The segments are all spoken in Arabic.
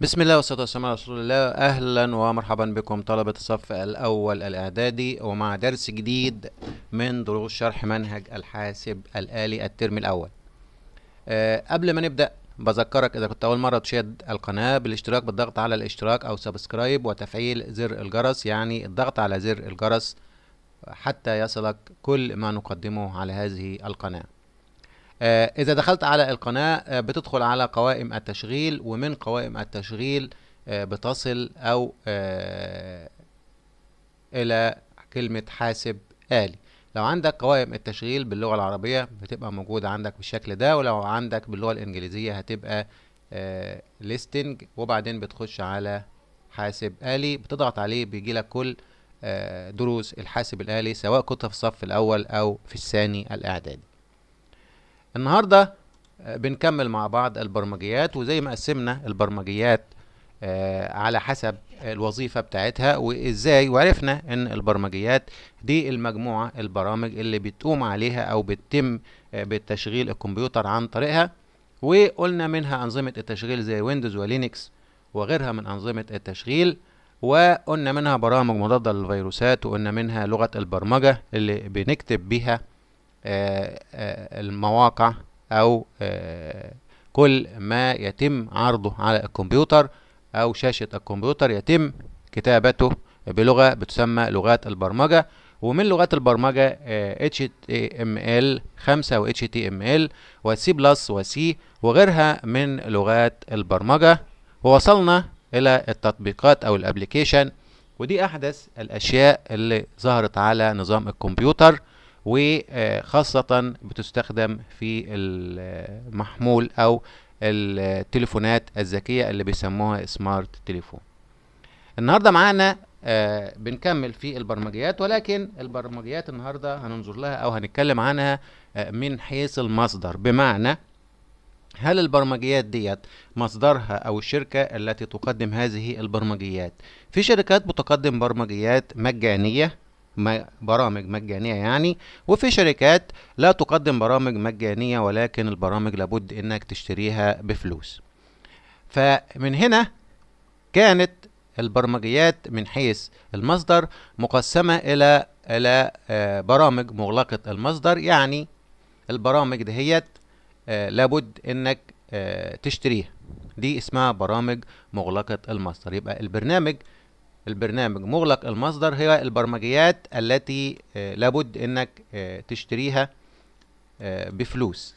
بسم الله والصلاة والسلام على رسول الله أهلا ومرحبا بكم طلبة الصف الأول الإعدادي ومع درس جديد من دروس شرح منهج الحاسب الآلي الترم الأول أه قبل ما نبدأ بذكرك إذا كنت أول مرة تشاهد القناة بالاشتراك بالضغط على الاشتراك أو سبسكرايب وتفعيل زر الجرس يعني الضغط على زر الجرس حتى يصلك كل ما نقدمه على هذه القناة آه، إذا دخلت على القناة آه، بتدخل على قوائم التشغيل ومن قوائم التشغيل آه، بتصل أو إلى كلمة حاسب آلي لو عندك قوائم التشغيل باللغة العربية بتبقى موجودة عندك بالشكل ده ولو عندك باللغة الإنجليزية هتبقى ليستنج وبعدين بتخش على حاسب آلي بتضغط عليه بيجي لك كل دروس الحاسب الآلي سواء كنت في الصف الأول أو في الثاني الإعدادي النهارده آه، بنكمل مع بعض البرمجيات وزي ما قسمنا البرمجيات آه، على حسب الوظيفة بتاعتها وإزاي وعرفنا إن البرمجيات دي المجموعة البرامج اللي بتقوم عليها أو بتتم آه، بالتشغيل الكمبيوتر عن طريقها وقلنا منها أنظمة التشغيل زي ويندوز ولينكس وغيرها من أنظمة التشغيل وقلنا منها برامج مضادة للفيروسات وقلنا منها لغة البرمجة اللي بنكتب بيها آه، آه، المواقع او آه، كل ما يتم عرضه على الكمبيوتر او شاشة الكمبيوتر يتم كتابته بلغة بتسمى لغات البرمجة ومن لغات البرمجة HTML 5 و HTML و C++ و C وغيرها من لغات البرمجة ووصلنا إلى التطبيقات أو الابليكيشن ودي أحدث الأشياء اللي ظهرت على نظام الكمبيوتر وخاصة بتستخدم في المحمول أو التليفونات الذكية اللي بيسموها سمارت تليفون النهاردة معانا آه، بنكمل في البرمجيات ولكن البرمجيات النهاردة هننظر لها أو هنتكلم عنها آه، من حيث المصدر بمعنى هل البرمجيات ديت مصدرها أو الشركة التي تقدم هذه البرمجيات في شركات بتقدم برمجيات مجانية برامج مجانية يعني وفي شركات لا تقدم برامج مجانية ولكن البرامج لابد انك تشتريها بفلوس فمن هنا كانت البرمجيات من حيث المصدر مقسمة إلى إلى آه، برامج مغلقة المصدر يعني البرامج دهيت آه، لابد إنك آه، تشتريها دي اسمها برامج مغلقة المصدر يبقى البرنامج البرنامج مغلق المصدر هي البرمجيات التي آه، لابد انك آه، تشتريها آه، بفلوس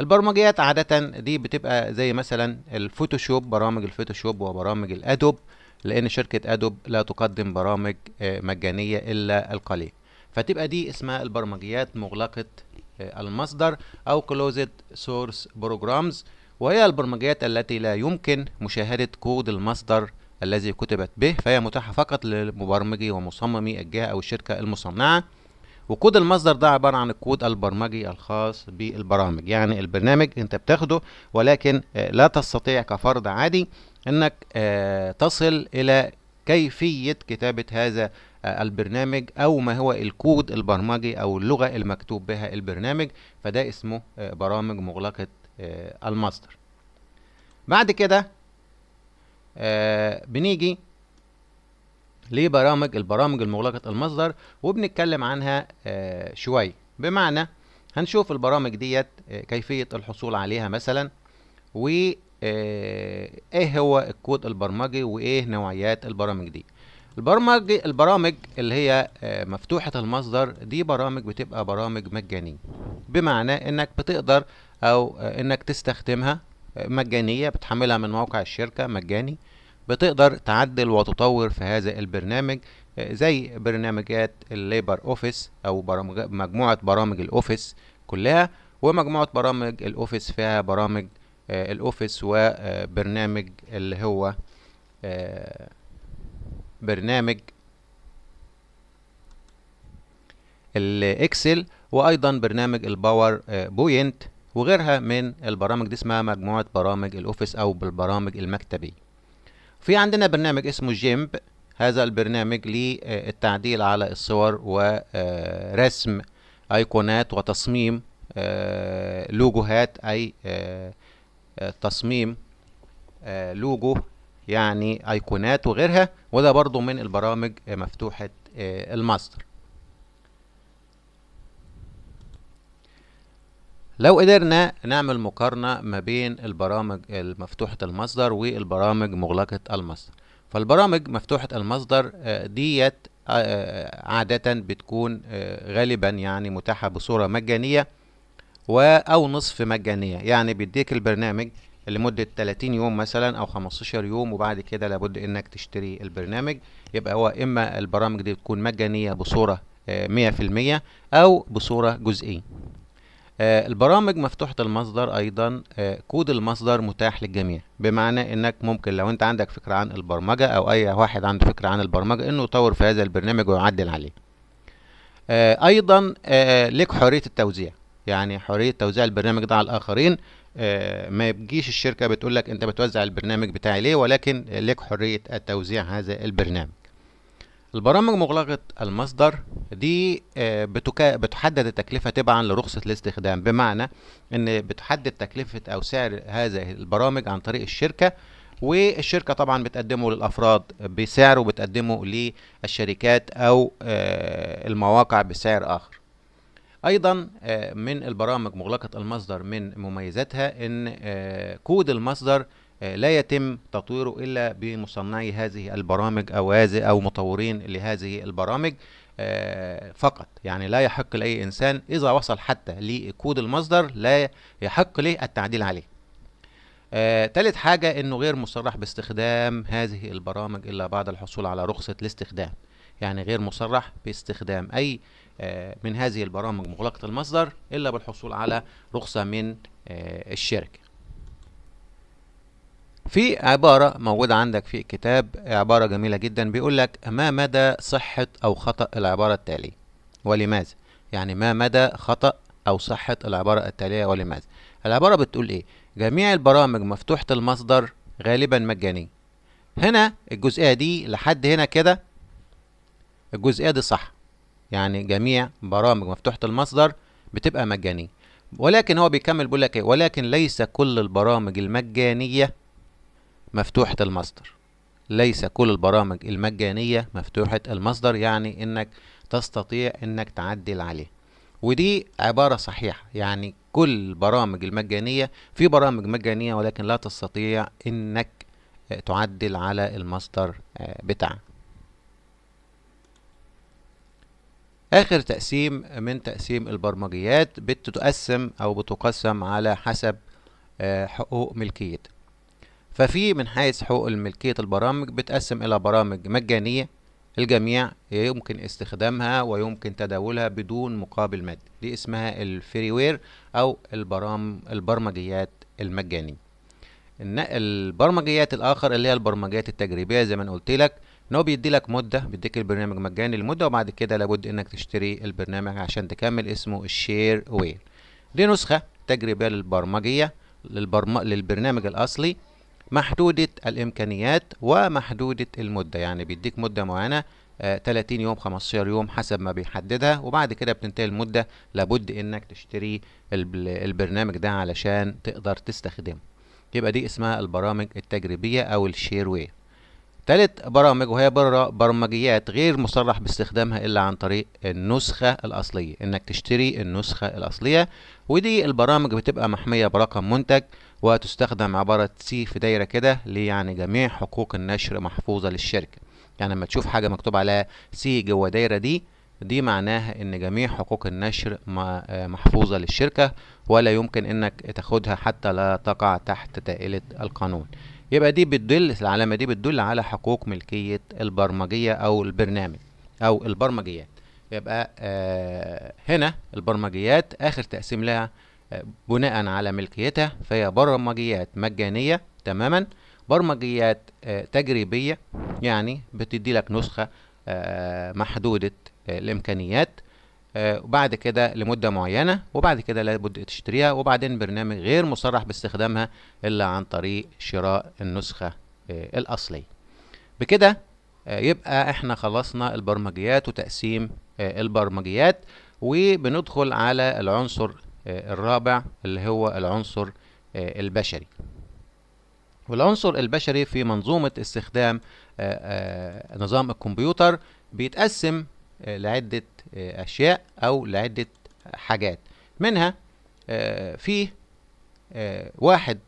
البرمجيات عادة دي بتبقى زي مثلا الفوتوشوب برامج الفوتوشوب وبرامج الادوب لان شركة ادوب لا تقدم برامج مجانية الا القليل فتبقى دي اسمها البرمجيات مغلقة المصدر او closed source programs وهي البرمجيات التي لا يمكن مشاهدة كود المصدر الذي كتبت به فهي متاحة فقط لمبرمجي ومصممي الجهة أو الشركة المصنعة وكود المصدر ده عبارة عن الكود البرمجي الخاص بالبرامج يعني البرنامج انت بتاخده ولكن آه، لا تستطيع كفرد عادي انك آه، تصل الى كيفية كتابة هذا آه، البرنامج او ما هو الكود البرمجي او اللغة المكتوب بها البرنامج فده اسمه برامج مغلقة المصدر بعد كده آه بنيجي لبرامج البرامج المغلقة المصدر وبنتكلم عنها آه شوية بمعنى هنشوف البرامج ديت آه، كيفية الحصول عليها مثلا و آه، ايه هو الكود البرمجي وايه نوعيات البرامج دي البرامج البرامج اللي هي آه، مفتوحة المصدر دي برامج بتبقى برامج مجانية بمعنى انك بتقدر او انك تستخدمها مجانية بتحملها من موقع الشركة مجاني بتقدر تعدل وتطور في هذا البرنامج آه، زي برنامجات الليبر اوفيس او برامج مجموعه برامج الاوفيس كلها ومجموعه برامج الاوفيس فيها برامج آه، الاوفيس وبرنامج آه، اللي هو برنامج الاكسل وايضا برنامج الباور بوينت وغيرها من البرامج دي اسمها مجموعه برامج الاوفيس او بالبرامج المكتبيه في عندنا برنامج اسمه جيمب هذا البرنامج للتعديل على الصور ورسم ايقونات وتصميم آه، لوجوهات اي آه، تصميم آه، لوجو يعني ايقونات وغيرها وده برضو من البرامج مفتوحة الماستر لو قدرنا نعمل مقارنة ما بين البرامج المفتوحة المصدر والبرامج مغلقة المصدر فالبرامج مفتوحة المصدر آه، ديت آه، آه، عادة بتكون غالبا يعني متاحة بصورة مجانية أو نصف مجانية يعني بيديك البرنامج لمدة 30 يوم مثلا أو 15 يوم وبعد كده لابد إنك تشتري البرنامج يبقى هو إما البرامج دي بتكون مجانية بصورة 100% أو بصورة جزئية آه، البرامج مفتوحة المصدر أيضا آه، كود المصدر متاح للجميع بمعنى إنك ممكن لو أنت عندك فكرة عن البرمجة أو أي واحد عنده فكرة عن البرمجة إنه يطور في هذا البرنامج ويعدل عليه آه، أيضا لك حرية التوزيع يعني حرية توزيع البرنامج ده على الآخرين ما يجيش الشركة بتقول لك أنت بتوزع البرنامج بتاعي ليه ولكن لك حرية التوزيع هذا البرنامج البرامج مغلقة المصدر دي آه، بتكا... بتحدد التكلفة تبعا لرخصة الاستخدام بمعنى ان بتحدد تكلفة او سعر هذه البرامج عن طريق الشركة والشركة طبعا بتقدمه للأفراد بسعر وبتقدمه للشركات أو آه، المواقع بسعر آخر أيضا آه، من البرامج مغلقة المصدر من مميزاتها أن كود المصدر آه، لا يتم تطويره إلا بمصنعي هذه البرامج أو هذه أو مطورين لهذه البرامج آه، فقط يعني لا يحق لأي إنسان إذا وصل حتى لكود المصدر لا يحق له التعديل عليه آه، تالت حاجة انه غير مصرح باستخدام هذه البرامج الا بعد الحصول على رخصة الاستخدام يعني غير مصرح باستخدام اي آه من هذه البرامج مغلقة المصدر الا بالحصول على رخصة من آه الشركة في عبارة موجودة عندك في الكتاب عبارة جميلة جدا بيقول لك ما مدى صحة أو خطأ العبارة التالية ولماذا؟ يعني ما مدى خطأ أو صحة العبارة التالية ولماذا؟ العبارة بتقول إيه؟ جميع البرامج مفتوحة المصدر غالبا مجانية. هنا الجزئية دي لحد هنا كده الجزئية دي صح. يعني جميع برامج مفتوحة المصدر بتبقى مجانية. ولكن هو بيكمل بيقول لك إيه؟ ولكن ليس كل البرامج المجانية مفتوحة المصدر ليس كل البرامج المجانية مفتوحة المصدر يعني انك تستطيع انك تعدل عليه ودي عبارة صحيحة يعني كل البرامج المجانية في برامج مجانية ولكن لا تستطيع انك تعدل على المصدر آه، بتاعها آخر تقسيم من تقسيم البرمجيات بتتقسم أو بتقسم على حسب آه، حقوق ملكيتك ففي من حيث حقوق الملكية البرامج بتقسم إلى برامج مجانية الجميع يمكن استخدامها ويمكن تداولها بدون مقابل مادي دي اسمها الفريوير أو البرام البرمجيات المجانية البرمجيات الآخر اللي هي البرمجيات التجريبية زي ما أنا قلت لك ان هو بيدي لك مده بيديك البرنامج مجاني لمده وبعد كده لابد انك تشتري البرنامج عشان تكمل اسمه الشير وير دي نسخه تجريبيه للبرمجيه للبرم... للبرنامج الاصلي محدودة الإمكانيات ومحدودة المدة يعني بيديك مدة معينة 30 آه، يوم 15 يوم حسب ما بيحددها وبعد كده بتنتهي المدة لابد إنك تشتري البرنامج ده علشان تقدر تستخدمه يبقى دي اسمها البرامج التجريبية أو الشير وير تالت برامج وهي برمجيات غير مصرح باستخدامها إلا عن طريق النسخة الأصلية إنك تشتري النسخة الأصلية ودي البرامج بتبقى محمية برقم منتج وتستخدم عبارة سي في دايرة كده ليه يعني جميع حقوق النشر محفوظة للشركة يعني لما تشوف حاجة مكتوب عليها سي جوه دايرة دي دي معناها ان جميع حقوق النشر محفوظة للشركة ولا يمكن انك تاخدها حتى لا تقع تحت تائلة القانون يبقى دي بتدل العلامة دي بتدل على حقوق ملكية البرمجية او البرنامج او البرمجيات يبقى آه، هنا البرمجيات اخر تقسيم لها بناء على ملكيتها فهي برمجيات مجانية تماما برمجيات آه، تجريبية يعني بتدي لك نسخة آه، محدودة آه، الإمكانيات وبعد كده لمدة معينة وبعد كده لابد تشتريها وبعدين برنامج غير مصرح باستخدامها إلا عن طريق شراء النسخة الأصلية بكده يبقى احنا خلصنا البرمجيات وتقسيم البرمجيات وبندخل على العنصر آه، الرابع اللي هو العنصر آه، البشري والعنصر البشري في منظومة استخدام آه، نظام الكمبيوتر بيتقسم لعدة أشياء أو لعدة حاجات منها في واحد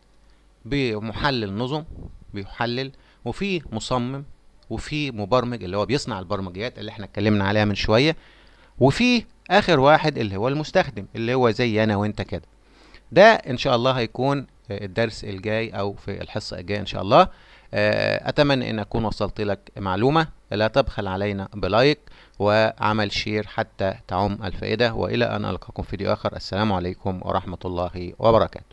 بمحلل نظم بيحلل وفي مصمم وفي مبرمج اللي هو بيصنع البرمجيات اللي احنا اتكلمنا عليها من شوية وفي اخر واحد اللي هو المستخدم اللي هو زي انا وانت كده ده ان شاء الله هيكون آه، الدرس الجاي او في الحصه الجايه ان شاء الله آه، اتمنى ان اكون وصلت لك معلومه لا تبخل علينا بلايك وعمل شير حتى تعم الفائده والى ان القاكم فيديو اخر السلام عليكم ورحمه الله وبركاته